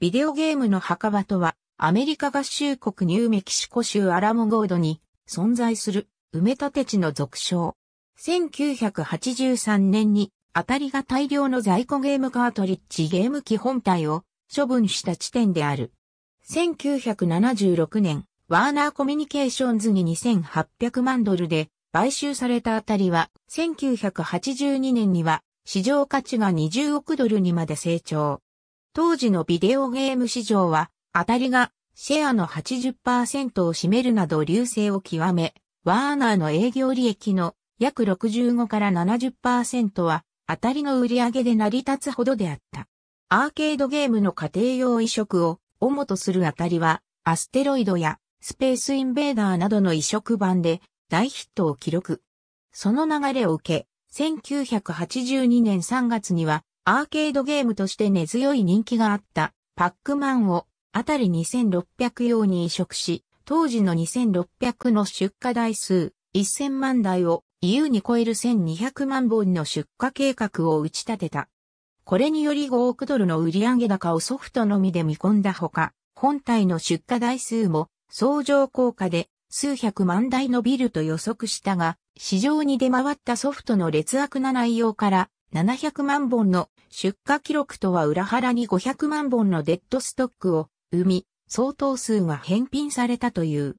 ビデオゲームの墓場とは、アメリカ合衆国ニューメキシコ州アラモゴードに存在する埋め立て地の俗称。1983年に当たりが大量の在庫ゲームカートリッジゲーム機本体を処分した地点である。1976年、ワーナーコミュニケーションズに2800万ドルで買収されたあたりは、1982年には市場価値が20億ドルにまで成長。当時のビデオゲーム市場は、当たりがシェアの80%を占めるなど流星を極め、ワーナーの営業利益の約65から70%は、当たりの売り上げで成り立つほどであった。アーケードゲームの家庭用移植を主とするあたりは、アステロイドやスペースインベーダーなどの移植版で大ヒットを記録。その流れを受け、1982年3月にはアーケードゲームとして根強い人気があったパックマンをあたり2600用に移植し、当時の2600の出荷台数1000万台を EU に超える1200万本の出荷計画を打ち立てた。これにより5億ドルの売上高をソフトのみで見込んだほか、本体の出荷台数も相乗効果で数百万台伸びると予測したが、市場に出回ったソフトの劣悪な内容から700万本の出荷記録とは裏腹に500万本のデッドストックを生み、相当数が返品されたという。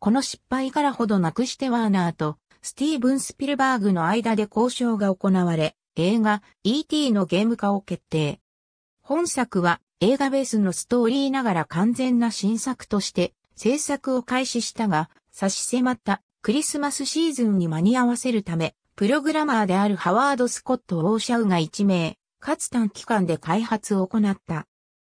この失敗からほどなくしてワーナーとスティーブン・スピルバーグの間で交渉が行われ、映画 E.T. のゲーム化を決定。本作は映画ベースのストーリーながら完全な新作として制作を開始したが、差し迫ったクリスマスシーズンに間に合わせるため、プログラマーであるハワード・スコット・オーシャウが1名、かつ短期間で開発を行った。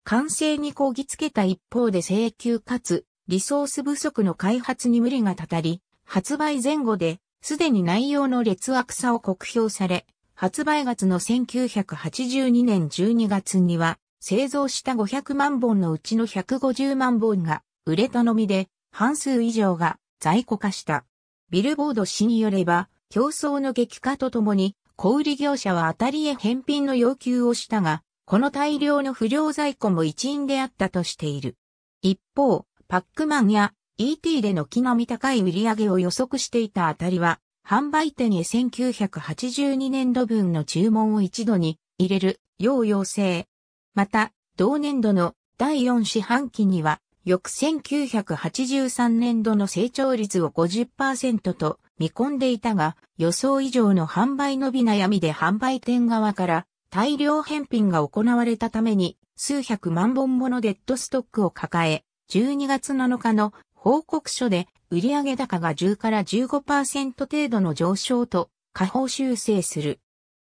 完成にこぎつけた一方で請求かつリソース不足の開発に無理がたたり、発売前後で、すでに内容の劣悪さを酷評され、発売月の1982年12月には、製造した500万本のうちの150万本が売れたのみで、半数以上が在庫化した。ビルボード氏によれば、競争の激化とともに、小売業者は当たりへ返品の要求をしたが、この大量の不良在庫も一因であったとしている。一方、パックマンや ET での木のみ高い売り上げを予測していたあたりは、販売店へ1982年度分の注文を一度に入れる要要請。また、同年度の第4四半期には、翌1983年度の成長率を50%と見込んでいたが、予想以上の販売伸び悩みで販売店側から大量返品が行われたために、数百万本ものデッドストックを抱え、12月7日の報告書で売上高が10から15%程度の上昇と下方修正する。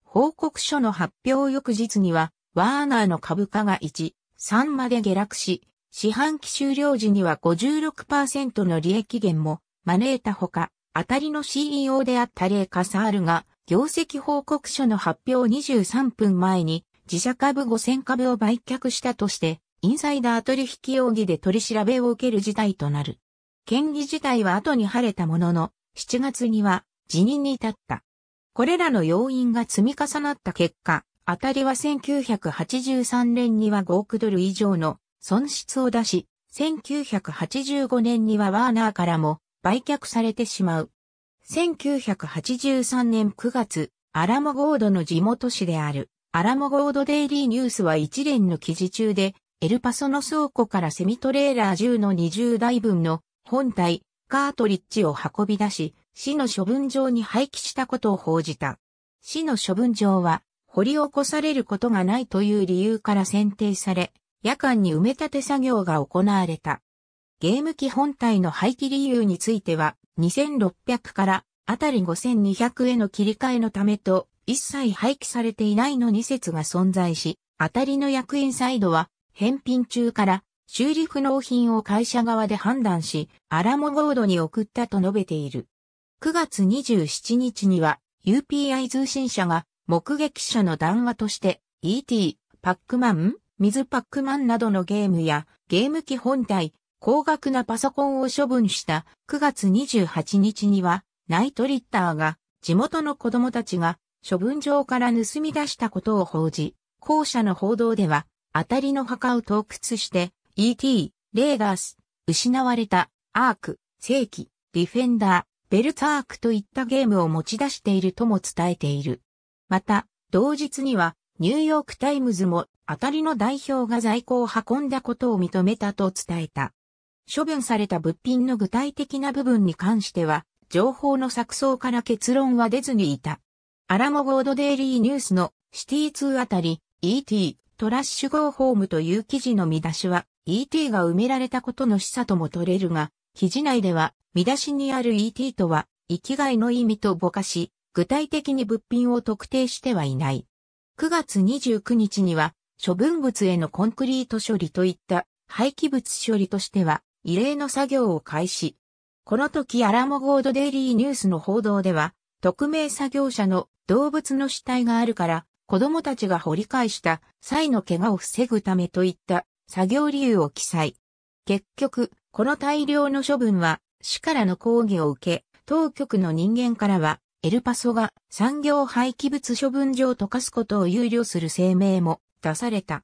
報告書の発表翌日には、ワーナーの株価が1、3まで下落し、四半期終了時には56%の利益減も招いたほか、当たりの CEO であったレイ・カサールが、業績報告書の発表23分前に、自社株5000株を売却したとして、インサイダー取引容疑で取り調べを受ける事態となる。権利自体は後に晴れたものの、7月には辞任に至った。これらの要因が積み重なった結果、当たりは1983年には5億ドル以上の損失を出し、1985年にはワーナーからも売却されてしまう。1983年9月、アラモゴードの地元紙である、アラモゴードデイリーニュースは一連の記事中で、エルパソの倉庫からセミトレーラー10の20台分の本体、カートリッジを運び出し、市の処分場に廃棄したことを報じた。市の処分場は、掘り起こされることがないという理由から選定され、夜間に埋め立て作業が行われた。ゲーム機本体の廃棄理由については、2600からあたり5200への切り替えのためと、一切廃棄されていないの2説が存在し、あたりの役員サイドは、返品中から修理不能品を会社側で判断し、アラモゴードに送ったと述べている。9月27日には、UPI 通信社が目撃者の談話として、ET、パックマン、水パックマンなどのゲームやゲーム機本体、高額なパソコンを処分した9月28日には、ナイト・リッターが地元の子供たちが処分場から盗み出したことを報じ、後者の報道では、当たりの墓を洞窟して、ET、レーダース、失われた、アーク、正規、ディフェンダー、ベルアークといったゲームを持ち出しているとも伝えている。また、同日には、ニューヨークタイムズも、当たりの代表が在庫を運んだことを認めたと伝えた。処分された物品の具体的な部分に関しては、情報の錯綜から結論は出ずにいた。アラモゴードデイリーニュースのシティ2あたり ET トラッシュゴーホームという記事の見出しは ET が埋められたことの示唆とも取れるが、記事内では見出しにある ET とは生きがいの意味とぼかし、具体的に物品を特定してはいない。9月29日には処分物へのコンクリート処理といった廃棄物処理としては異例の作業を開始。この時アラモゴードデイリーニュースの報道では、匿名作業者の動物の死体があるから、子供たちが掘り返した際の怪我を防ぐためといった作業理由を記載。結局、この大量の処分は市からの抗議を受け、当局の人間からは、エルパソが産業廃棄物処分場溶かすことを憂慮する声明も出された。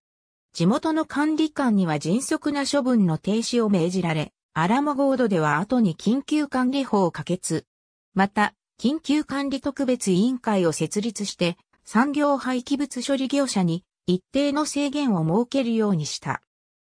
地元の管理官には迅速な処分の停止を命じられ、アラモゴードでは後に緊急管理法を可決。また、緊急管理特別委員会を設立して、産業廃棄物処理業者に一定の制限を設けるようにした。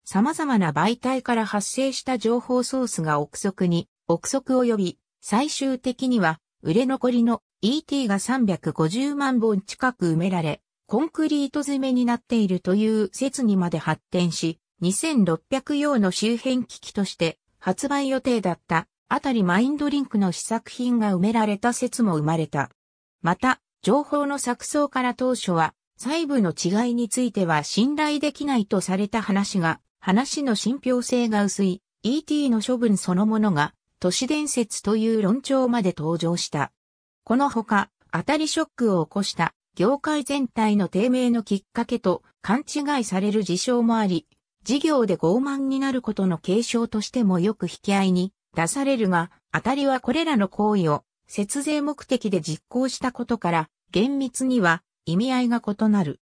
様々な媒体から発生した情報ソースが憶測に、憶測及び、最終的には、売れ残りの ET が350万本近く埋められ、コンクリート詰めになっているという説にまで発展し、2600用の周辺機器として発売予定だったあたりマインドリンクの試作品が埋められた説も生まれた。また、情報の錯綜から当初は細部の違いについては信頼できないとされた話が、話の信憑性が薄い ET の処分そのものが都市伝説という論調まで登場した。このほか、当たりショックを起こした業界全体の低迷のきっかけと勘違いされる事象もあり、事業で傲慢になることの継承としてもよく引き合いに出されるが、当たりはこれらの行為を節税目的で実行したことから厳密には意味合いが異なる。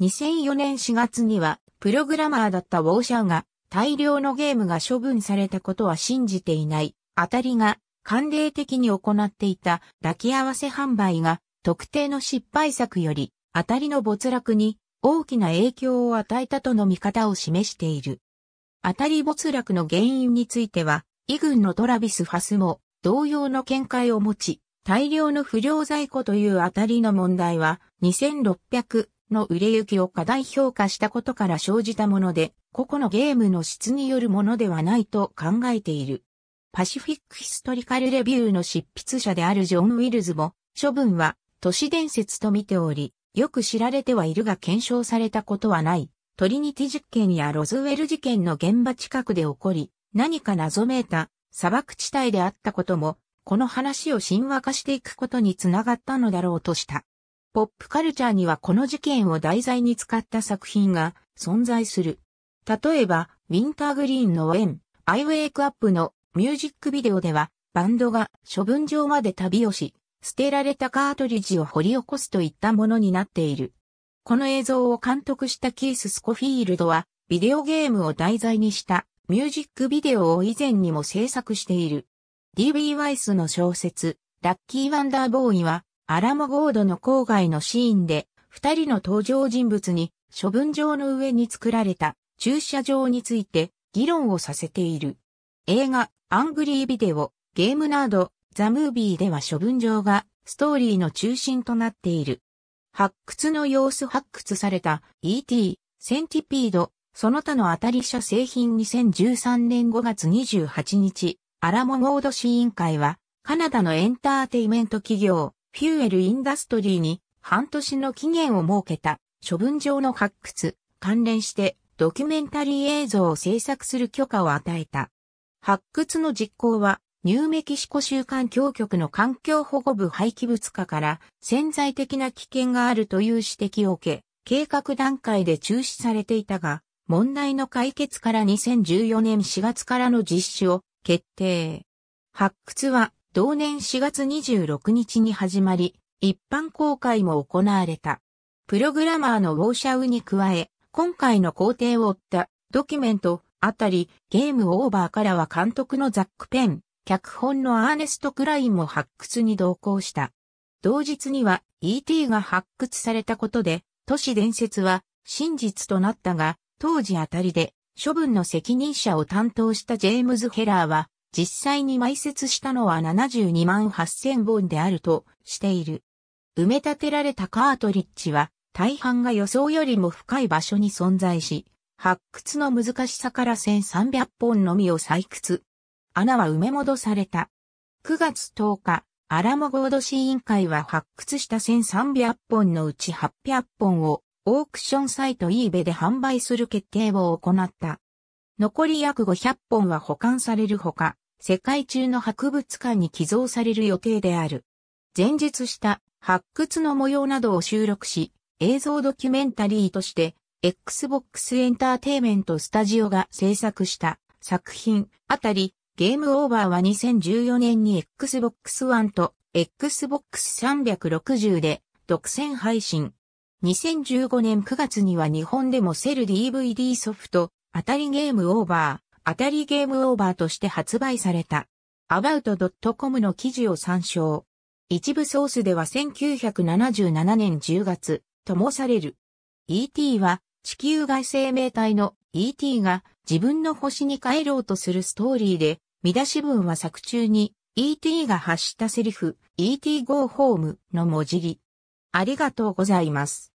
2004年4月にはプログラマーだったウォーシャーが大量のゲームが処分されたことは信じていない。当たりが慣例的に行っていた抱き合わせ販売が特定の失敗作より、当たりの没落に大きな影響を与えたとの見方を示している。当たり没落の原因については、イ軍のトラビス・ファスも同様の見解を持ち、大量の不良在庫という当たりの問題は、2600の売れ行きを過大評価したことから生じたもので、個々のゲームの質によるものではないと考えている。パシフィック・ヒストリカル・レビューの執筆者であるジョン・ウィルズも、処分は都市伝説と見ており、よく知られてはいるが検証されたことはない。トリニティ実験やロズウェル事件の現場近くで起こり、何か謎めいた砂漠地帯であったことも、この話を神話化していくことにつながったのだろうとした。ポップカルチャーにはこの事件を題材に使った作品が存在する。例えば、ウィンターグリーンのウェン、アイウェイクアップのミュージックビデオでは、バンドが処分場まで旅をし、捨てられたカートリッジを掘り起こすといったものになっている。この映像を監督したキース・スコフィールドは、ビデオゲームを題材にしたミュージックビデオを以前にも制作している。D.B. ワイスの小説、ラッキー・ワンダーボーイは、アラモゴードの郊外のシーンで、二人の登場人物に、処分場の上に作られた駐車場について議論をさせている。映画、アングリービデオ、ゲームなど、ザ・ムービーでは処分場がストーリーの中心となっている。発掘の様子発掘された ET、センティピード、その他の当たり者製品2013年5月28日、アラモゴード市委員会は、カナダのエンターテイメント企業、フューエルインダストリーに半年の期限を設けた処分場の発掘、関連してドキュメンタリー映像を制作する許可を与えた。発掘の実行はニューメキシコ州環境局の環境保護部廃棄物化から潜在的な危険があるという指摘を受け、計画段階で中止されていたが、問題の解決から2014年4月からの実施を決定。発掘は同年4月26日に始まり、一般公開も行われた。プログラマーのウォーシャウに加え、今回の工程を追ったドキュメントあたり、ゲームオーバーからは監督のザック・ペン、脚本のアーネスト・クラインも発掘に同行した。同日には E.T. が発掘されたことで、都市伝説は真実となったが、当時あたりで処分の責任者を担当したジェームズ・ヘラーは、実際に埋設したのは72万8000本であるとしている。埋め立てられたカートリッジは、大半が予想よりも深い場所に存在し、発掘の難しさから1300本のみを採掘穴は埋め戻された。9月10日、アラモゴード市委員会は発掘した1300本のうち800本をオークションサイト eBay で販売する決定を行った。残り約500本は保管されるほか、世界中の博物館に寄贈される予定である。前述した発掘の模様などを収録し、映像ドキュメンタリーとして、Xbox エンターテイメントスタジオが制作した作品あたりゲームオーバーは2014年に Xbox One と Xbox 360で独占配信。2015年9月には日本でもセル DVD ソフト、当たりゲームオーバー、当たりゲームオーバーとして発売された。about.com の記事を参照。一部ソースでは1977年10月、ともされる。ET は地球外生命体の ET が自分の星に帰ろうとするストーリーで、見出し文は作中に E.T. が発したセリフ、E.T. Go Home の文字り。ありがとうございます。